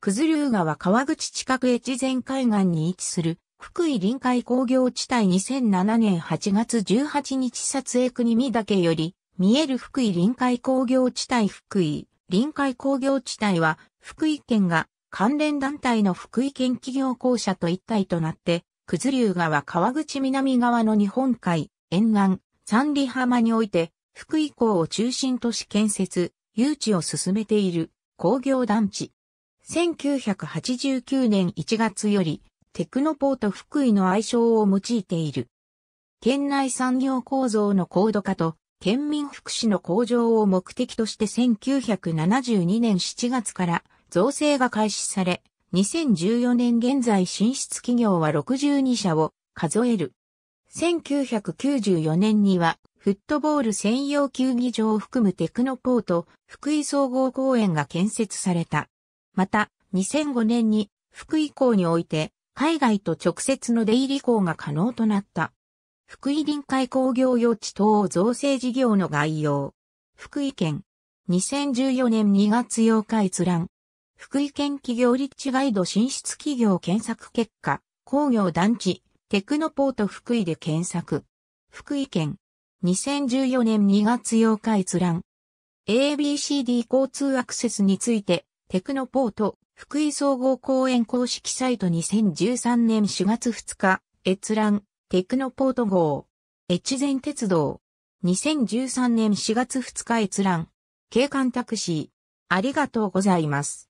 九頭竜川川口近く越前海岸に位置する福井臨海工業地帯2007年8月18日撮影国見岳より見える福井臨海工業地帯福井臨海工業地帯は福井県が関連団体の福井県企業公社と一体となって九頭竜川川口南側の日本海沿岸三里浜において福井港を中心とし建設、誘致を進めている工業団地。1989年1月より、テクノポート福井の愛称を用いている。県内産業構造の高度化と、県民福祉の向上を目的として1972年7月から造成が開始され、2014年現在進出企業は62社を数える。1994年にはフットボール専用球技場を含むテクノポート福井総合公園が建設された。また、2005年に福井港において海外と直接の出入り港が可能となった。福井臨海工業用地等造成事業の概要。福井県。2014年2月8日閲覧。福井県企業立地ガイド進出企業検索結果。工業団地。テクノポート福井で検索。福井県。2014年2月8日閲覧。ABCD 交通アクセスについてテクノポート、福井総合公園公式サイト2013年4月2日、閲覧、テクノポート号、越前鉄道、2013年4月2日閲覧、警官タクシー、ありがとうございます。